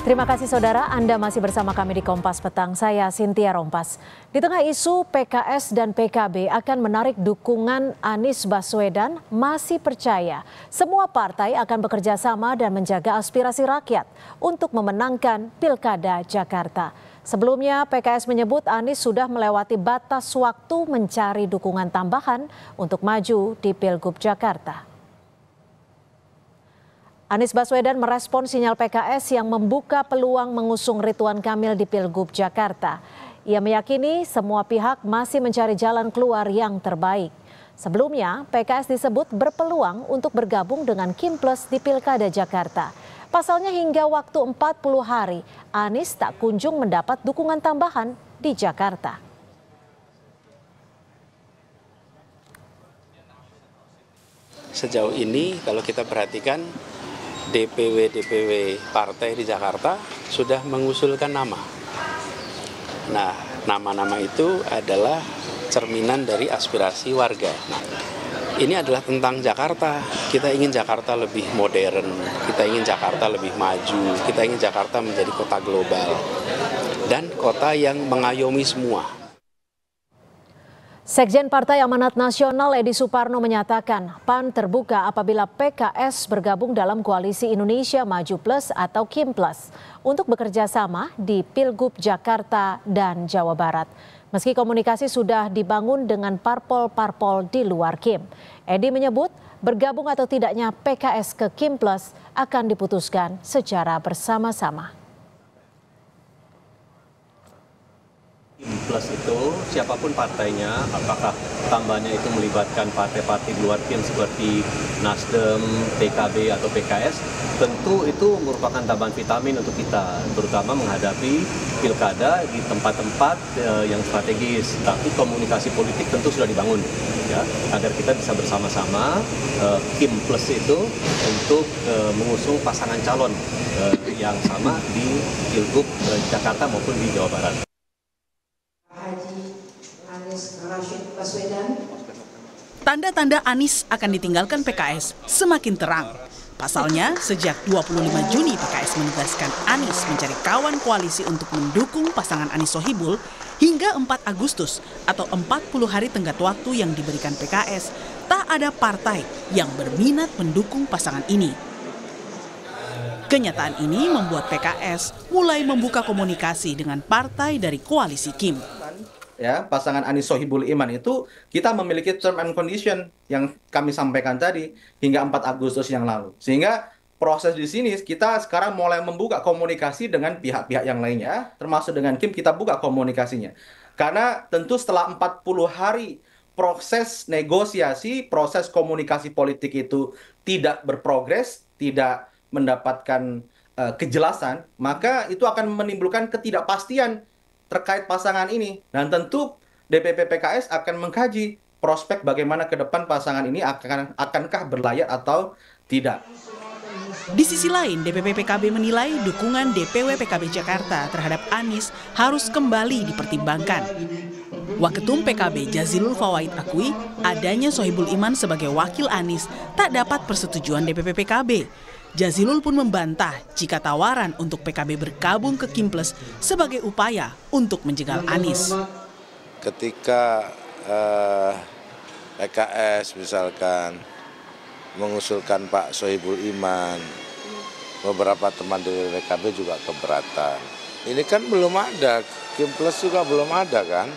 Terima kasih saudara, Anda masih bersama kami di Kompas Petang. Saya Sintia Rompas. Di tengah isu PKS dan PKB akan menarik dukungan Anies Baswedan, masih percaya semua partai akan bekerja sama dan menjaga aspirasi rakyat untuk memenangkan Pilkada Jakarta. Sebelumnya PKS menyebut Anies sudah melewati batas waktu mencari dukungan tambahan untuk maju di Pilgub Jakarta. Anies Baswedan merespon sinyal PKS yang membuka peluang mengusung Rituan Kamil di Pilgub Jakarta. Ia meyakini semua pihak masih mencari jalan keluar yang terbaik. Sebelumnya, PKS disebut berpeluang untuk bergabung dengan Kim Plus di Pilkada Jakarta. Pasalnya hingga waktu 40 hari, Anies tak kunjung mendapat dukungan tambahan di Jakarta. Sejauh ini kalau kita perhatikan DPW-DPW partai di Jakarta sudah mengusulkan nama. Nah, nama-nama itu adalah cerminan dari aspirasi warga. Nah, ini adalah tentang Jakarta. Kita ingin Jakarta lebih modern, kita ingin Jakarta lebih maju, kita ingin Jakarta menjadi kota global dan kota yang mengayomi semua. Sekjen Partai Amanat Nasional Edi Suparno menyatakan PAN terbuka apabila PKS bergabung dalam koalisi Indonesia Maju Plus atau Kim Plus untuk bekerja sama di Pilgub Jakarta dan Jawa Barat. Meski komunikasi sudah dibangun dengan parpol-parpol di luar Kim, Edi menyebut bergabung atau tidaknya PKS ke Kim Plus akan diputuskan secara bersama-sama. plus itu siapapun partainya, apakah tambahnya itu melibatkan partai-partai luar biasa seperti Nasdem, PKB atau PKS, tentu itu merupakan tambahan vitamin untuk kita, terutama menghadapi pilkada di tempat-tempat eh, yang strategis. Tapi komunikasi politik tentu sudah dibangun, ya, agar kita bisa bersama-sama tim eh, Plus itu untuk eh, mengusung pasangan calon yang sama di Pilgub Jakarta maupun di Jawa Barat. Tanda-tanda Anies akan ditinggalkan PKS semakin terang. Pasalnya, sejak 25 Juni PKS menugaskan Anies mencari kawan koalisi untuk mendukung pasangan Anies Sohibul hingga 4 Agustus atau 40 hari tenggat waktu yang diberikan PKS, tak ada partai yang berminat mendukung pasangan ini. Kenyataan ini membuat PKS mulai membuka komunikasi dengan partai dari koalisi Kim ya pasangan Anies Sohibul Iman itu kita memiliki term and condition yang kami sampaikan tadi hingga 4 Agustus yang lalu. Sehingga proses di sini kita sekarang mulai membuka komunikasi dengan pihak-pihak yang lainnya termasuk dengan Kim kita buka komunikasinya. Karena tentu setelah 40 hari proses negosiasi, proses komunikasi politik itu tidak berprogres, tidak mendapatkan uh, kejelasan, maka itu akan menimbulkan ketidakpastian terkait pasangan ini. Dan tentu DPP PKS akan mengkaji prospek bagaimana ke depan pasangan ini akan akankah berlayar atau tidak. Di sisi lain, DPP PKB menilai dukungan DPW PKB Jakarta terhadap Anies harus kembali dipertimbangkan. Waketum PKB Jazilul Fawait akui adanya Sohibul Iman sebagai wakil Anies tak dapat persetujuan DPP PKB Jazilul pun membantah jika tawaran untuk PKB berkabung ke Kimples sebagai upaya untuk menjegal Anies. Ketika eh, PKS misalkan mengusulkan Pak Sohibul Iman, beberapa teman dari PKB juga keberatan. Ini kan belum ada, Kimples juga belum ada kan,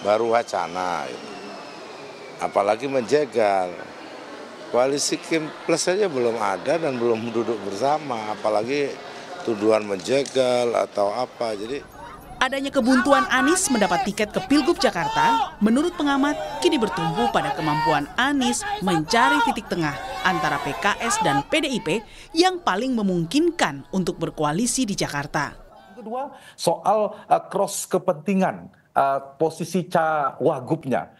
baru wacana. Apalagi menjegal, koalisi Kim Plus saja belum ada dan belum duduk bersama, apalagi tuduhan menjegal atau apa. Jadi Adanya kebuntuan Anies mendapat tiket ke Pilgub Jakarta, menurut pengamat, kini bertumbuh pada kemampuan Anies mencari titik tengah antara PKS dan PDIP yang paling memungkinkan untuk berkoalisi di Jakarta. Kedua, soal eh, cross kepentingan Eh, posisi cawagupnya.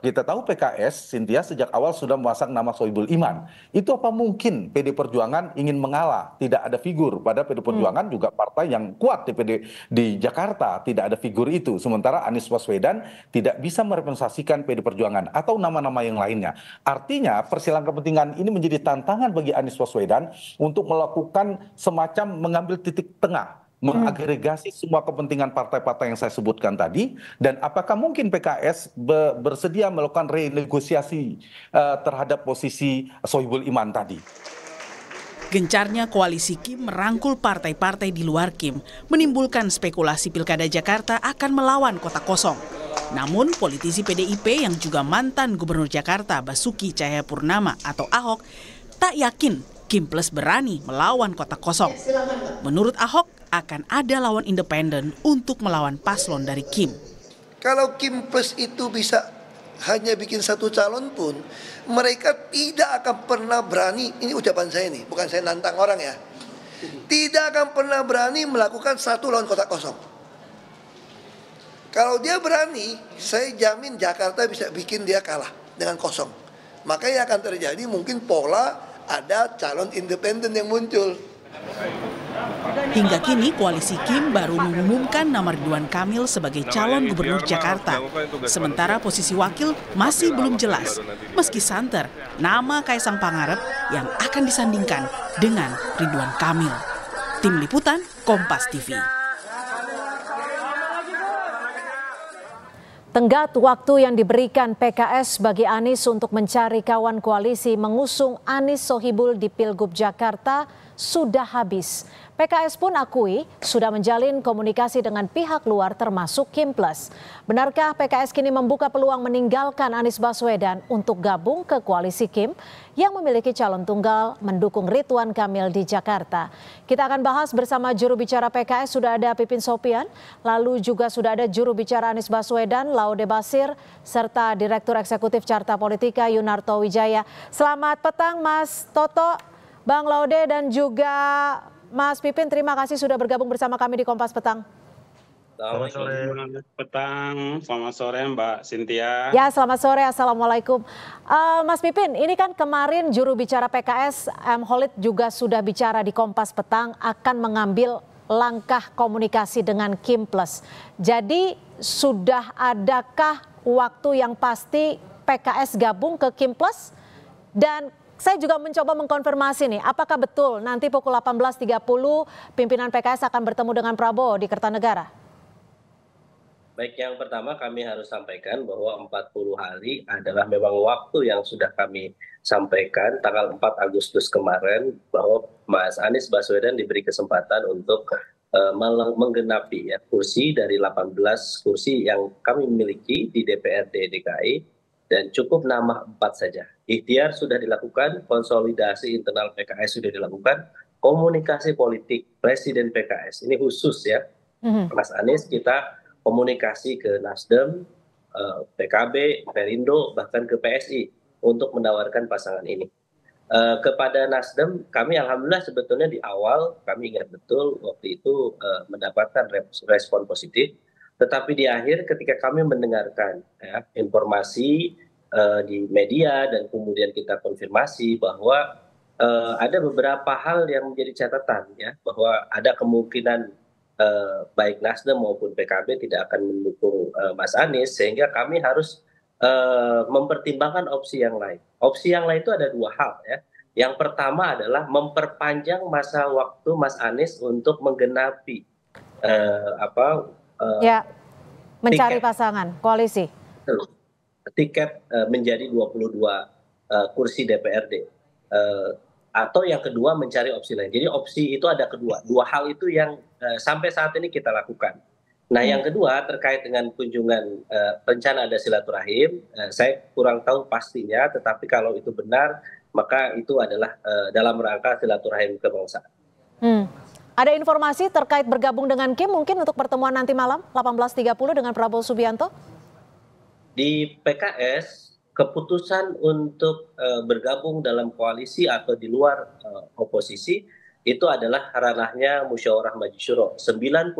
Kita tahu PKS, Sintia sejak awal sudah memasang nama Soibul Iman. Itu apa mungkin PD Perjuangan ingin mengalah? Tidak ada figur. Pada PD Perjuangan hmm. juga partai yang kuat di PD di Jakarta tidak ada figur itu. Sementara Anies Baswedan tidak bisa merepresentasikan PD Perjuangan atau nama-nama yang lainnya. Artinya persilangan kepentingan ini menjadi tantangan bagi Anies Baswedan untuk melakukan semacam mengambil titik tengah mengagregasi semua kepentingan partai partai yang saya sebutkan tadi dan apakah mungkin PKS bersedia melakukan renegosiasi uh, terhadap posisi Sohibul Iman tadi? Gencarnya koalisi Kim merangkul partai-partai di luar Kim menimbulkan spekulasi Pilkada Jakarta akan melawan kota kosong. Namun, politisi PDIP yang juga mantan Gubernur Jakarta Basuki Cahayapurnama atau Ahok tak yakin Kim Plus berani melawan kota kosong. Menurut Ahok, akan ada lawan independen untuk melawan paslon dari Kim. Kalau Kim Plus itu bisa hanya bikin satu calon pun, mereka tidak akan pernah berani, ini ucapan saya nih, bukan saya nantang orang ya, tidak akan pernah berani melakukan satu lawan kota kosong. Kalau dia berani, saya jamin Jakarta bisa bikin dia kalah dengan kosong. Makanya akan terjadi mungkin pola ada calon independen yang muncul. Hingga kini koalisi Kim baru mengumumkan nama Ridwan Kamil sebagai calon gubernur Jakarta. Sementara posisi wakil masih belum jelas. Meski santer, nama Kaisang Pangarep yang akan disandingkan dengan Ridwan Kamil. Tim Liputan, Kompas TV. Tenggat waktu yang diberikan PKS bagi Anies untuk mencari kawan koalisi mengusung Anies Sohibul di Pilgub Jakarta sudah habis. PKS pun akui sudah menjalin komunikasi dengan pihak luar termasuk Kim Plus. Benarkah PKS kini membuka peluang meninggalkan Anies Baswedan untuk gabung ke koalisi Kim yang memiliki calon tunggal mendukung Ridwan Kamil di Jakarta? Kita akan bahas bersama juru bicara PKS sudah ada Pipin Sopian, lalu juga sudah ada juru bicara Anies Baswedan, Laude Basir, serta Direktur Eksekutif Carta Politika Yunarto Wijaya. Selamat petang Mas Toto. Bang Laude dan juga Mas Pipin, terima kasih sudah bergabung bersama kami di Kompas Petang. Selamat sore. Petang, selamat sore Mbak Sintia. Ya, selamat sore. Assalamualaikum. Uh, Mas Pipin, ini kan kemarin juru bicara PKS M. Holid juga sudah bicara di Kompas Petang akan mengambil langkah komunikasi dengan Kim Plus. Jadi sudah adakah waktu yang pasti PKS gabung ke Kim Plus? Dan saya juga mencoba mengkonfirmasi nih, apakah betul nanti pukul 18.30 pimpinan PKS akan bertemu dengan Prabowo di Kertanegara? Baik, yang pertama kami harus sampaikan bahwa 40 hari adalah memang waktu yang sudah kami sampaikan tanggal 4 Agustus kemarin bahwa Mas Anies Baswedan diberi kesempatan untuk uh, menggenapi ya, kursi dari 18 kursi yang kami miliki di DPRD DKI dan cukup nama empat saja. Ikhtiar sudah dilakukan, konsolidasi internal PKS sudah dilakukan, komunikasi politik Presiden PKS ini khusus ya, mm-hmm. Mas Anies kita komunikasi ke Nasdem, eh, PKB, Perindo bahkan ke PSI untuk menawarkan pasangan ini. Eh, kepada Nasdem kami alhamdulillah sebetulnya di awal kami ingat betul waktu itu eh, mendapatkan respon positif tetapi di akhir ketika kami mendengarkan ya, informasi uh, di media dan kemudian kita konfirmasi bahwa uh, ada beberapa hal yang menjadi catatan ya bahwa ada kemungkinan uh, baik Nasdem maupun PKB tidak akan mendukung uh, Mas Anies sehingga kami harus uh, mempertimbangkan opsi yang lain. Opsi yang lain itu ada dua hal ya. Yang pertama adalah memperpanjang masa waktu Mas Anies untuk menggenapi eh, apa uh, ya. mencari tiket, pasangan koalisi. Tiket uh, menjadi 22 uh, eh, kursi DPRD. Uh, atau yang kedua mencari opsi lain. Jadi opsi itu ada kedua. Dua hal itu yang uh, sampai saat ini kita lakukan. Nah, hmm. yang kedua terkait dengan kunjungan uh, rencana ada silaturahim, uh, saya kurang tahu pastinya, tetapi kalau itu benar, maka itu adalah uh, dalam rangka silaturahim kebangsaan. Ada informasi terkait bergabung dengan Kim mungkin untuk pertemuan nanti malam 18.30 dengan Prabowo Subianto? Di PKS keputusan untuk uh, bergabung dalam koalisi atau di luar uh, oposisi itu adalah ranahnya musyawarah majisyuro. 99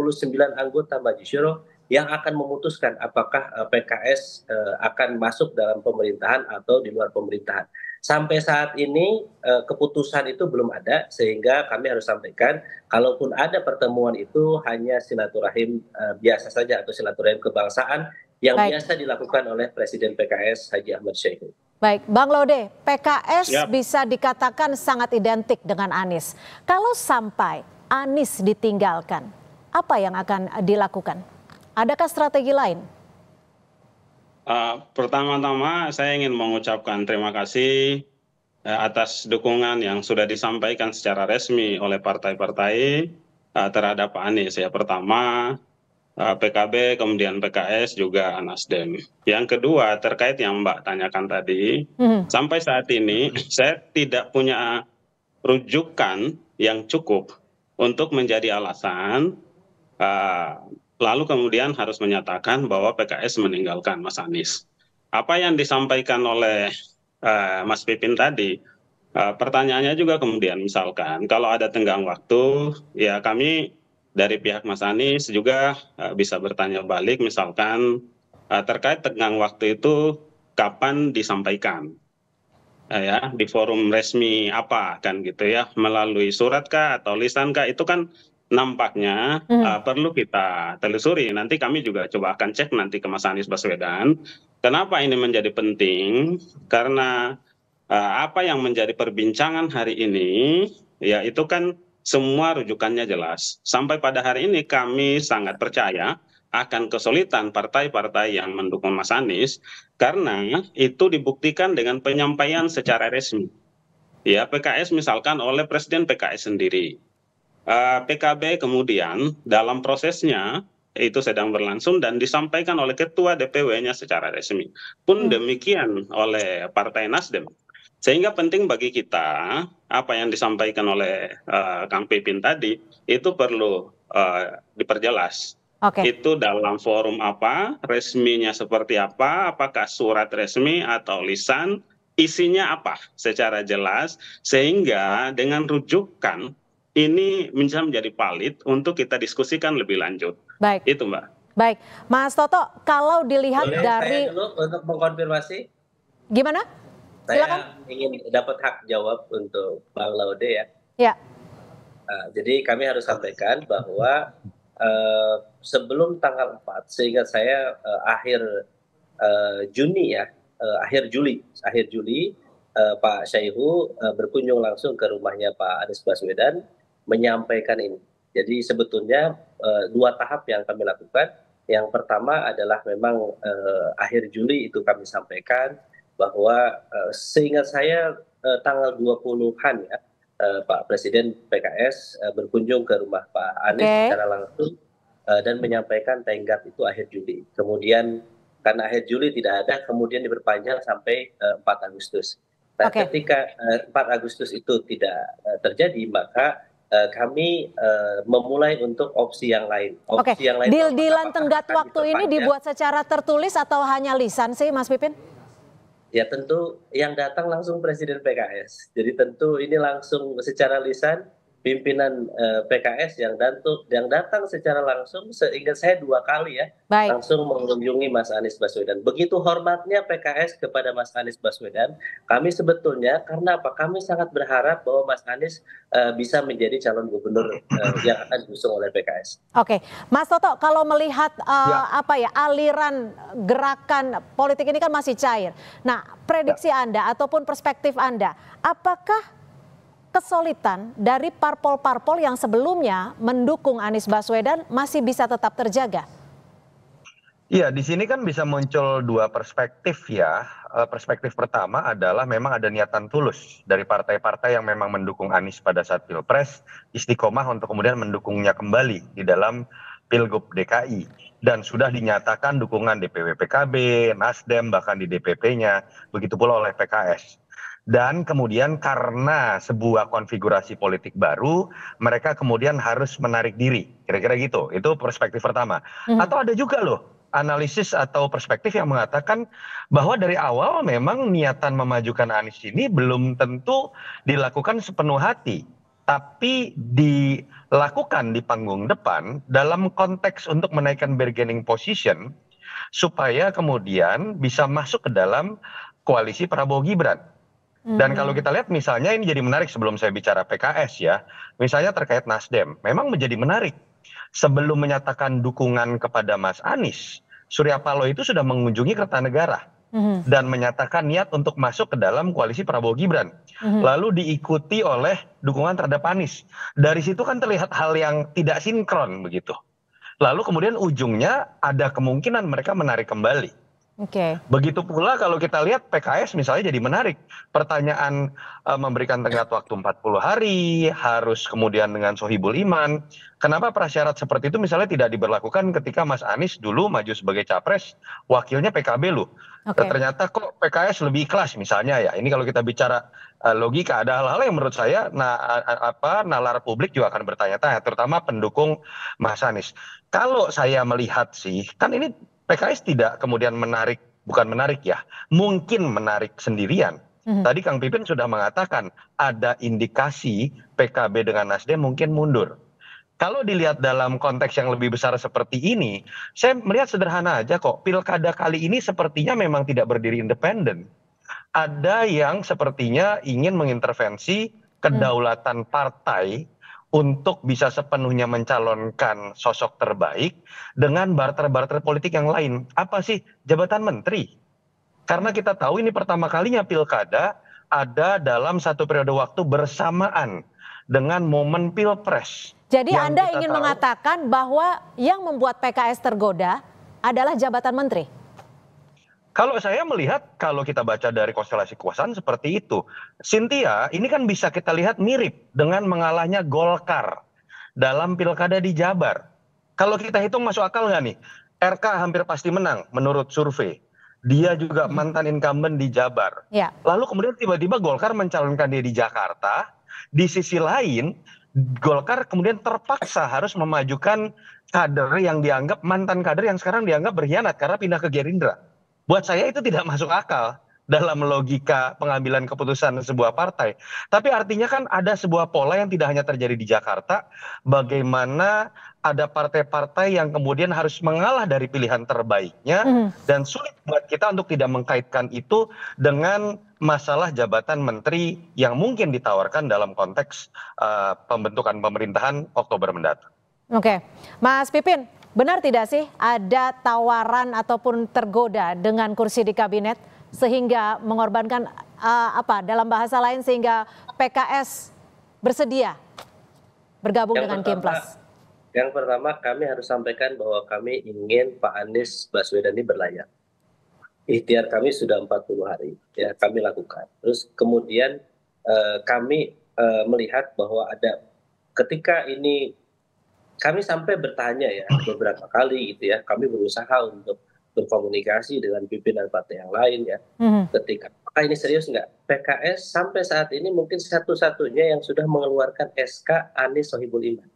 anggota majisyuro yang akan memutuskan apakah uh, eh, PKS akan masuk dalam pemerintahan atau di luar pemerintahan. Sampai saat ini eh, keputusan itu belum ada sehingga kami harus sampaikan kalaupun ada pertemuan itu hanya silaturahim eh, biasa saja atau silaturahim kebangsaan yang Baik. biasa dilakukan oleh Presiden PKS Haji Ahmad Syekhu. Baik, Bang Lode, PKS ya. bisa dikatakan sangat identik dengan Anies. Kalau sampai Anies ditinggalkan, apa yang akan dilakukan? Adakah strategi lain? Eh, pertama-tama saya ingin mengucapkan terima kasih eh, atas dukungan yang sudah disampaikan secara resmi oleh partai-partai eh, terhadap Pak Anies. Ya, pertama PKB, kemudian PKS, juga Nasdem. Yang kedua, terkait yang Mbak tanyakan tadi, hmm. sampai saat ini saya tidak punya rujukan yang cukup untuk menjadi alasan uh, lalu kemudian harus menyatakan bahwa PKS meninggalkan Mas Anies. Apa yang disampaikan oleh uh, Mas Pipin tadi, uh, pertanyaannya juga kemudian misalkan kalau ada tenggang waktu, ya kami dari pihak Mas Anies juga uh, bisa bertanya balik misalkan uh, terkait tenggang waktu itu kapan disampaikan. Uh, ya di forum resmi apa kan gitu ya melalui surat kah atau lisan kah? itu kan nampaknya hmm. uh, perlu kita telusuri. Nanti kami juga coba akan cek nanti ke Mas Anies Baswedan. Kenapa ini menjadi penting? Karena uh, apa yang menjadi perbincangan hari ini, ya itu kan semua rujukannya jelas. Sampai pada hari ini kami sangat percaya akan kesulitan partai-partai yang mendukung Mas Anies karena itu dibuktikan dengan penyampaian secara resmi. Ya, PKS misalkan oleh Presiden PKS sendiri Eh, pkb kemudian dalam prosesnya itu sedang berlangsung dan disampaikan oleh ketua DPW-nya secara resmi. Pun hmm. demikian oleh Partai Nasdem. Sehingga penting bagi kita apa yang disampaikan oleh uh, Kang Pipin tadi itu perlu uh, diperjelas. Okay. Itu dalam forum apa, resminya seperti apa, apakah surat resmi atau lisan, isinya apa secara jelas sehingga dengan rujukan ini bisa menjadi valid untuk kita diskusikan lebih lanjut. Baik. Itu Mbak. Baik, Mas Toto, kalau dilihat Boleh dari saya dulu untuk mengkonfirmasi. Gimana? Saya Silakan. ingin dapat hak jawab untuk Bang Laude ya. Ya. Nah, jadi kami harus sampaikan bahwa eh, sebelum tanggal 4 sehingga saya eh, akhir eh, Juni ya, eh, akhir Juli, akhir Juli eh, Pak Syaihu eh, berkunjung langsung ke rumahnya Pak Anies Baswedan menyampaikan ini. Jadi sebetulnya uh, dua tahap yang kami lakukan. Yang pertama adalah memang uh, akhir Juli itu kami sampaikan bahwa uh, seingat saya uh, tanggal 20-an ya uh, Pak Presiden PKS uh, berkunjung ke rumah Pak Anies okay. secara langsung uh, dan menyampaikan tenggat itu akhir Juli. Kemudian karena akhir Juli tidak ada, kemudian diperpanjang sampai uh, 4 Agustus. Nah, okay. ketika uh, 4 Agustus itu tidak uh, terjadi, maka Eh, kami uh, memulai untuk opsi yang lain. Opsi okay. yang lain. Deal dealan tenggat waktu ini dibuat secara tertulis atau hanya lisan sih, Mas Pipin? Ya tentu yang datang langsung Presiden PKS. Jadi tentu ini langsung secara lisan pimpinan uh, eh, PKS yang dantu, yang datang secara langsung seingat saya dua kali ya Baik. langsung mengunjungi Mas Anies Baswedan. Begitu hormatnya PKS kepada Mas Anies Baswedan, kami sebetulnya karena apa? Kami sangat berharap bahwa Mas Anies uh, bisa menjadi calon gubernur uh, yang akan diusung oleh PKS. Oke, Mas Toto kalau melihat ya. apa ya aliran gerakan politik ini kan masih cair. Nah, prediksi ya. Anda ataupun perspektif Anda, apakah kesulitan dari parpol-parpol yang sebelumnya mendukung Anies Baswedan masih bisa tetap terjaga? Iya, di sini kan bisa muncul dua perspektif ya. Eh, perspektif pertama adalah memang ada niatan tulus dari partai-partai yang memang mendukung Anies pada saat Pilpres, istiqomah untuk kemudian mendukungnya kembali di dalam Pilgub DKI. Dan sudah dinyatakan dukungan DPW PKB, Nasdem, bahkan di DPP-nya, begitu pula oleh PKS dan kemudian karena sebuah konfigurasi politik baru mereka kemudian harus menarik diri kira-kira gitu itu perspektif pertama hmm. atau ada juga loh analisis atau perspektif yang mengatakan bahwa dari awal memang niatan memajukan Anies ini belum tentu dilakukan sepenuh hati tapi dilakukan di panggung depan dalam konteks untuk menaikkan bargaining position supaya kemudian bisa masuk ke dalam koalisi Prabowo Gibran dan hmm. kalau kita lihat misalnya ini jadi menarik sebelum saya bicara PKS ya, misalnya terkait Nasdem, memang menjadi menarik. Sebelum menyatakan dukungan kepada Mas Anies, Surya Paloh itu sudah mengunjungi Kertanegara hmm. dan menyatakan niat untuk masuk ke dalam koalisi Prabowo Gibran. Mm-hmm. Lalu diikuti oleh dukungan terhadap Anies. Dari situ kan terlihat hal yang tidak sinkron begitu. Lalu kemudian ujungnya ada kemungkinan mereka menarik kembali Okay. Begitu pula kalau kita lihat PKS misalnya jadi menarik. Pertanyaan e, memberikan tenggat waktu 40 hari, harus kemudian dengan sohibul iman. Kenapa prasyarat seperti itu misalnya tidak diberlakukan ketika Mas Anies dulu maju sebagai capres, wakilnya PKB loh. Okay. Ternyata kok PKS lebih ikhlas misalnya ya. Ini kalau kita bicara e, logika ada hal-hal yang menurut saya nah apa nalar publik juga akan bertanya-tanya terutama pendukung Mas Anies. Kalau saya melihat sih, kan ini pks tidak kemudian menarik bukan menarik ya mungkin menarik sendirian mhm. tadi kang pipin sudah mengatakan ada indikasi pkb dengan nasdem mungkin mundur kalau dilihat dalam konteks yang lebih besar seperti ini saya melihat sederhana aja kok pilkada kali ini sepertinya memang tidak berdiri independen ada yang sepertinya ingin mengintervensi kedaulatan hmm. partai untuk bisa sepenuhnya mencalonkan sosok terbaik dengan barter-barter politik yang lain. Apa sih jabatan menteri? Karena kita tahu ini pertama kalinya pilkada ada dalam satu periode waktu bersamaan dengan momen pilpres. Jadi Anda ingin tahu, mengatakan bahwa yang membuat PKS tergoda adalah jabatan menteri? Kalau saya melihat, kalau kita baca dari konstelasi kekuasaan seperti itu, Cynthia ini kan bisa kita lihat mirip dengan mengalahnya Golkar dalam pilkada di Jabar. Kalau kita hitung masuk akal nggak nih? RK hampir pasti menang menurut survei. Dia juga hmm. mantan incumbent di Jabar. Ya. Lalu kemudian tiba-tiba Golkar mencalonkan dia di Jakarta. Di sisi lain, Golkar kemudian terpaksa harus memajukan kader yang dianggap mantan kader yang sekarang dianggap berkhianat karena pindah ke Gerindra buat saya itu tidak masuk akal dalam logika pengambilan keputusan sebuah partai. Tapi artinya kan ada sebuah pola yang tidak hanya terjadi di Jakarta, bagaimana ada partai-partai yang kemudian harus mengalah dari pilihan terbaiknya mm. dan sulit buat kita untuk tidak mengkaitkan itu dengan masalah jabatan menteri yang mungkin ditawarkan dalam konteks uh, pembentukan pemerintahan Oktober mendatang. Oke, okay. Mas Pipin, Benar tidak sih ada tawaran ataupun tergoda dengan kursi di kabinet sehingga mengorbankan uh, apa dalam bahasa lain sehingga PKS bersedia bergabung yang dengan pertama, Kim Plus? Yang pertama kami harus sampaikan bahwa kami ingin Pak Anies Baswedan ini berlayar. Ikhtiar kami sudah 40 hari ya kami lakukan. Terus kemudian eh, kami eh, melihat bahwa ada ketika ini kami sampai bertanya ya hmm. beberapa kali gitu ya kami berusaha untuk berkomunikasi dengan pimpinan partai yang lain ya mm-hmm. ketika apakah ini serius nggak PKS sampai saat ini mungkin satu-satunya yang sudah mengeluarkan SK Anies Sohibul Iman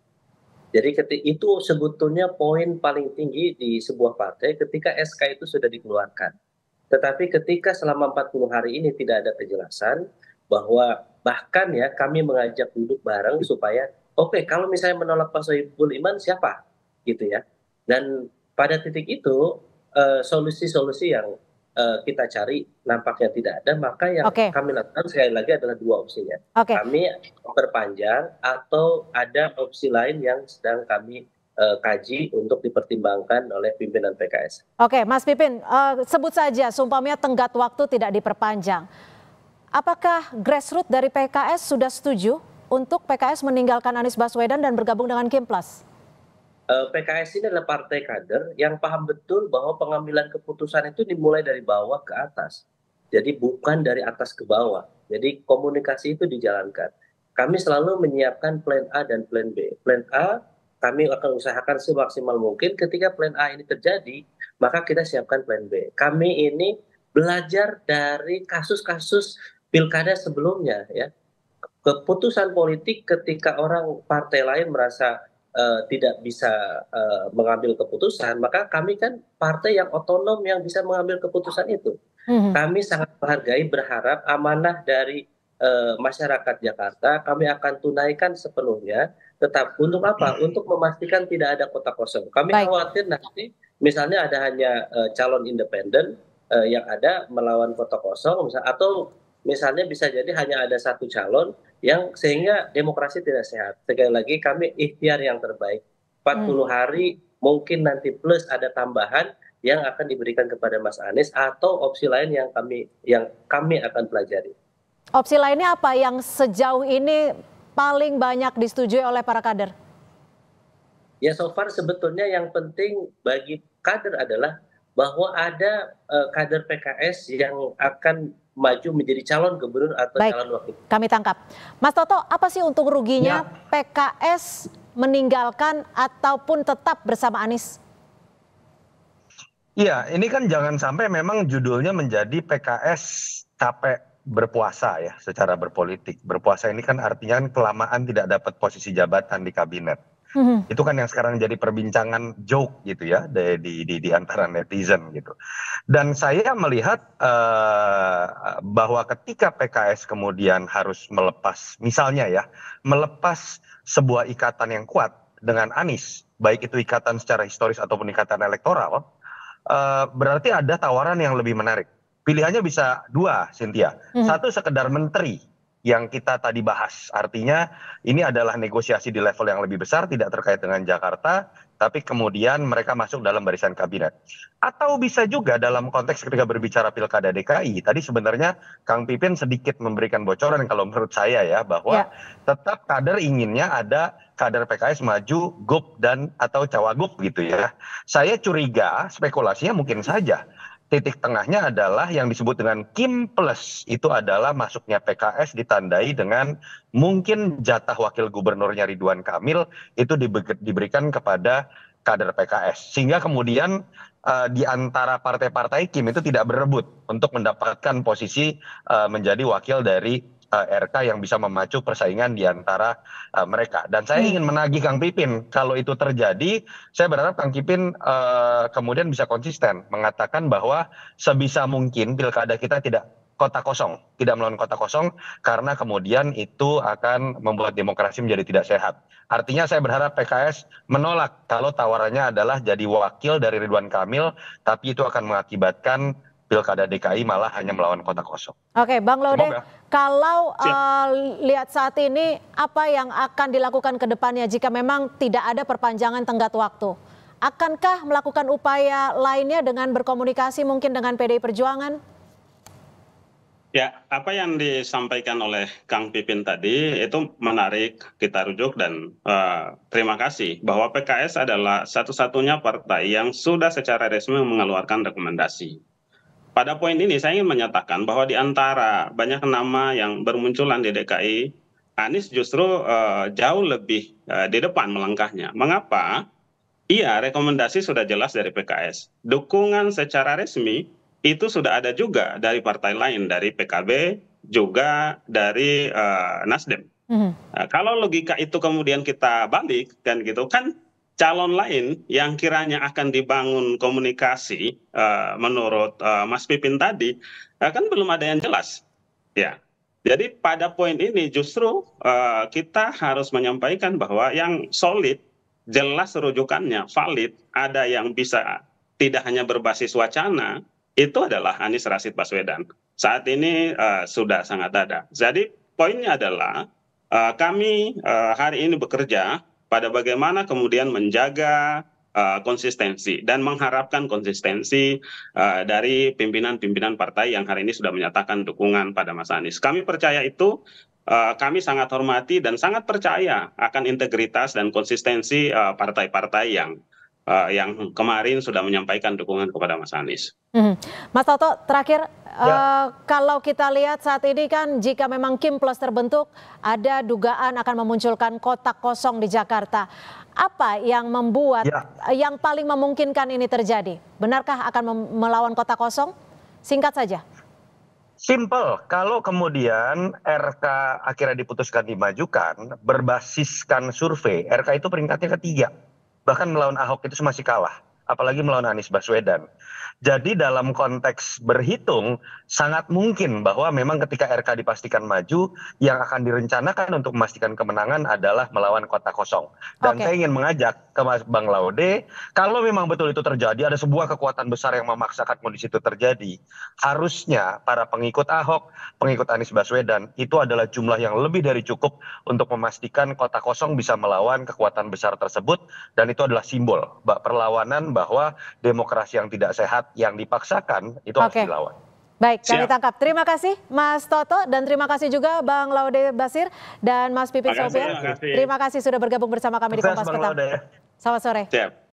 jadi ketika itu sebetulnya poin paling tinggi di sebuah partai ketika SK itu sudah dikeluarkan tetapi ketika selama 40 hari ini tidak ada kejelasan bahwa bahkan ya kami mengajak duduk bareng supaya oke okay, kalau misalnya menolak Pak Soebul Iman siapa gitu ya dan pada titik itu eh, solusi-solusi uh, yang uh, kita cari nampaknya tidak ada maka yang okay. kami lakukan sekali lagi adalah dua opsinya okay. kami perpanjang atau ada opsi lain yang sedang kami eh, kaji untuk dipertimbangkan oleh pimpinan PKS. Oke, Mas Pipin, uh, sebut saja sumpahnya tenggat waktu tidak diperpanjang. Apakah grassroots dari PKS sudah setuju untuk PKS meninggalkan Anies Baswedan dan bergabung dengan Kim Plus? Eh, PKS ini adalah partai kader yang paham betul bahwa pengambilan keputusan itu dimulai dari bawah ke atas. Jadi bukan dari atas ke bawah. Jadi komunikasi itu dijalankan. Kami selalu menyiapkan plan A dan plan B. Plan A kami akan usahakan semaksimal mungkin ketika plan A ini terjadi, maka kita siapkan plan B. Kami ini belajar dari kasus-kasus pilkada sebelumnya ya keputusan politik ketika orang partai lain merasa uh, tidak bisa uh, mengambil keputusan, maka kami kan partai yang otonom yang bisa mengambil keputusan itu. hmm Kami sangat menghargai, berharap amanah dari uh, masyarakat Jakarta kami akan tunaikan sepenuhnya. Tetap untuk apa? hmm Untuk memastikan tidak ada kota kosong. Kami Baik. khawatir nanti misalnya ada hanya uh, calon independen uh, yang ada melawan kota kosong, misalnya, atau misalnya bisa jadi hanya ada satu calon yang sehingga demokrasi tidak sehat. Sekali lagi kami ikhtiar yang terbaik. 40 hmm. hari mungkin nanti plus ada tambahan yang akan diberikan kepada Mas Anies atau opsi lain yang kami yang kami akan pelajari. Opsi lainnya apa yang sejauh ini paling banyak disetujui oleh para kader? Ya so far sebetulnya yang penting bagi kader adalah bahwa ada uh, kader PKS yang akan maju menjadi calon gubernur atau Baik. calon wakil. Kami tangkap. Mas Toto, apa sih untung ruginya ya. PKS meninggalkan ataupun tetap bersama Anies? Iya, ini kan jangan sampai memang judulnya menjadi PKS capek berpuasa ya secara berpolitik. Berpuasa ini kan artinya kan kelamaan tidak dapat posisi jabatan di kabinet hmm. itu kan yang sekarang jadi perbincangan joke gitu ya di di di, di antara netizen gitu dan saya melihat uh, bahwa ketika PKS kemudian harus melepas misalnya ya melepas sebuah ikatan yang kuat dengan Anies baik itu ikatan secara historis ataupun ikatan elektoral uh, berarti ada tawaran yang lebih menarik pilihannya bisa dua Cynthia hmm. satu sekedar menteri yang kita tadi bahas. Artinya ini adalah negosiasi di level yang lebih besar, tidak terkait dengan Jakarta, tapi kemudian mereka masuk dalam barisan kabinet. Atau bisa juga dalam konteks ketika berbicara pilkada DKI, tadi sebenarnya Kang Pipin sedikit memberikan bocoran kalau menurut saya ya, bahwa ya. tetap kader inginnya ada kader PKS maju gup dan atau cawagup gitu ya. Saya curiga, spekulasinya mungkin saja titik tengahnya adalah yang disebut dengan Kim Plus itu adalah masuknya PKS ditandai dengan mungkin jatah wakil gubernurnya Ridwan Kamil itu diberikan kepada kader PKS sehingga kemudian uh, di antara partai-partai Kim itu tidak berebut untuk mendapatkan posisi uh, menjadi wakil dari uh, eh, RK yang bisa memacu persaingan di antara uh, mereka. Dan saya hmm. ingin menagih Kang Pipin, kalau itu terjadi, saya berharap Kang Pipin uh, kemudian bisa konsisten mengatakan bahwa sebisa mungkin pilkada kita tidak kota kosong, tidak melawan kota kosong karena kemudian itu akan membuat demokrasi menjadi tidak sehat. Artinya saya berharap PKS menolak kalau tawarannya adalah jadi wakil dari Ridwan Kamil, tapi itu akan mengakibatkan pilkada DKI malah hanya melawan kota kosong. Oke, Bang Lode, Semoga. kalau uh, lihat saat ini apa yang akan dilakukan ke depannya jika memang tidak ada perpanjangan tenggat waktu? Akankah melakukan upaya lainnya dengan berkomunikasi mungkin dengan PDI Perjuangan? Ya, apa yang disampaikan oleh Kang Pipin tadi itu menarik kita rujuk dan uh, terima kasih bahwa PKS adalah satu-satunya partai yang sudah secara resmi mengeluarkan rekomendasi pada poin ini saya ingin menyatakan bahwa di antara banyak nama yang bermunculan di DKI, Anies justru uh, jauh lebih uh, di depan melangkahnya. Mengapa? Iya, rekomendasi sudah jelas dari PKS. Dukungan secara resmi itu sudah ada juga dari partai lain, dari PKB, juga dari uh, Nasdem. Mm -hmm. nah, kalau logika itu kemudian kita balik kan gitu kan calon lain yang kiranya akan dibangun komunikasi eh, menurut eh, Mas Pipin tadi eh, kan belum ada yang jelas ya jadi pada poin ini justru kita harus menyampaikan bahwa yang solid jelas rujukannya valid ada yang bisa tidak hanya berbasis wacana itu adalah Anies Rasid Baswedan saat ini uh, sudah sangat ada. Jadi poinnya adalah uh, kami uh, hari ini bekerja pada bagaimana kemudian menjaga uh, konsistensi dan mengharapkan konsistensi uh, dari pimpinan-pimpinan partai yang hari ini sudah menyatakan dukungan pada Mas Anies. Kami percaya itu uh, kami sangat hormati dan sangat percaya akan integritas dan konsistensi partai-partai yang yang kemarin sudah menyampaikan dukungan kepada Mas Anies. Hmm. Mas Toto, terakhir Uh, kalau kita lihat saat ini kan jika memang Kim Plus terbentuk ada dugaan akan memunculkan kotak kosong di Jakarta. Apa yang membuat ya. Eh, yang paling memungkinkan ini terjadi? Benarkah akan melawan kotak kosong? Singkat saja. Simple, kalau kemudian RK akhirnya diputuskan dimajukan berbasiskan survei, RK itu peringkatnya ketiga. Bahkan melawan Ahok itu masih kalah apalagi melawan Anies Baswedan. Jadi dalam konteks berhitung sangat mungkin bahwa memang ketika RK dipastikan maju yang akan direncanakan untuk memastikan kemenangan adalah melawan kota kosong. Dan okay. saya ingin mengajak ke Mas Bang Laude, kalau memang betul itu terjadi ada sebuah kekuatan besar yang memaksakan kondisi itu terjadi, harusnya para pengikut Ahok, pengikut Anies Baswedan itu adalah jumlah yang lebih dari cukup untuk memastikan kota kosong bisa melawan kekuatan besar tersebut dan itu adalah simbol perlawanan bahwa demokrasi yang tidak sehat yang dipaksakan itu harus okay. dilawan. Baik, kami Siap. tangkap. Terima kasih Mas Toto dan terima kasih juga Bang Laude Basir dan Mas Pipin Sofian. Terima kasih sudah bergabung bersama kami di Kompas Petang. Selamat sore. Siap.